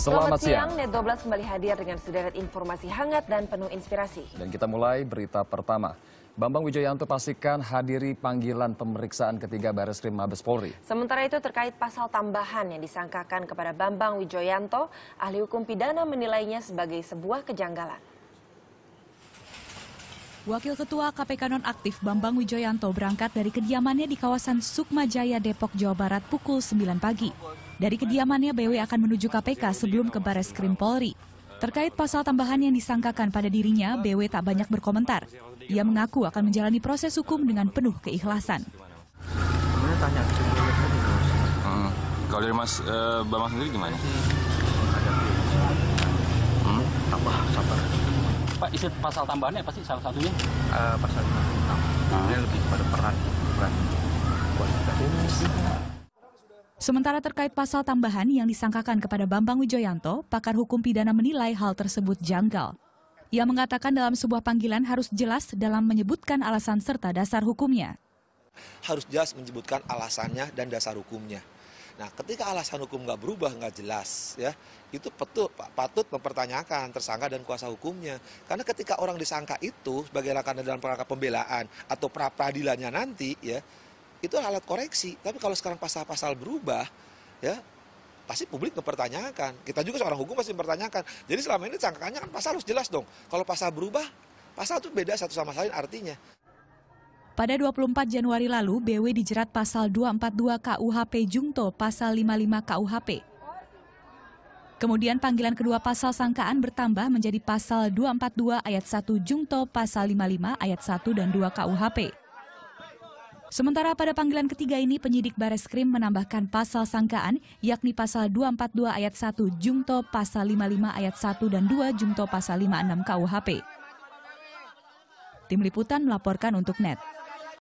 Selamat, siang. siang, Net 12 kembali hadir dengan sederet informasi hangat dan penuh inspirasi. Dan kita mulai berita pertama. Bambang Wijoyanto pastikan hadiri panggilan pemeriksaan ketiga Baris Krim Mabes Polri. Sementara itu terkait pasal tambahan yang disangkakan kepada Bambang Wijoyanto, ahli hukum pidana menilainya sebagai sebuah kejanggalan. Wakil Ketua KPK nonaktif Bambang Wijoyanto berangkat dari kediamannya di kawasan Sukma Jaya, Depok, Jawa Barat pukul 9 pagi. Dari kediamannya BW akan menuju KPK sebelum ke Bares Krim Polri. Terkait pasal tambahan yang disangkakan pada dirinya, BW tak banyak berkomentar. Ia mengaku akan menjalani proses hukum dengan penuh keikhlasan. Hmm. Kalau dari Mas eh, Bambang sendiri gimana? Hmm, sabar. Pak, isi pasal tambahannya apa sih salah satunya? Uh, pasal 56. Nah. Ini lebih pada peran peran kualifikasi. Sementara terkait pasal tambahan yang disangkakan kepada Bambang Wijoyanto, pakar hukum pidana menilai hal tersebut janggal. Ia mengatakan dalam sebuah panggilan harus jelas dalam menyebutkan alasan serta dasar hukumnya. Harus jelas menyebutkan alasannya dan dasar hukumnya. Nah, ketika alasan hukum nggak berubah, nggak jelas, ya itu patut, patut mempertanyakan tersangka dan kuasa hukumnya. Karena ketika orang disangka itu sebagai langkah dalam rangka pembelaan atau pra peradilannya nanti, ya itu alat koreksi. Tapi kalau sekarang pasal-pasal berubah, ya pasti publik mempertanyakan. Kita juga seorang hukum pasti mempertanyakan. Jadi selama ini sangkakannya kan pasal harus jelas dong. Kalau pasal berubah, pasal itu beda satu sama lain artinya. Pada 24 Januari lalu, BW dijerat pasal 242 KUHP Jungto pasal 55 KUHP. Kemudian panggilan kedua pasal sangkaan bertambah menjadi pasal 242 ayat 1 Jungto pasal 55 ayat 1 dan 2 KUHP. Sementara pada panggilan ketiga ini penyidik Bareskrim menambahkan pasal sangkaan yakni pasal 242 ayat 1 Jungto pasal 55 ayat 1 dan 2 Jungto pasal 56 KUHP. Tim liputan melaporkan untuk NET.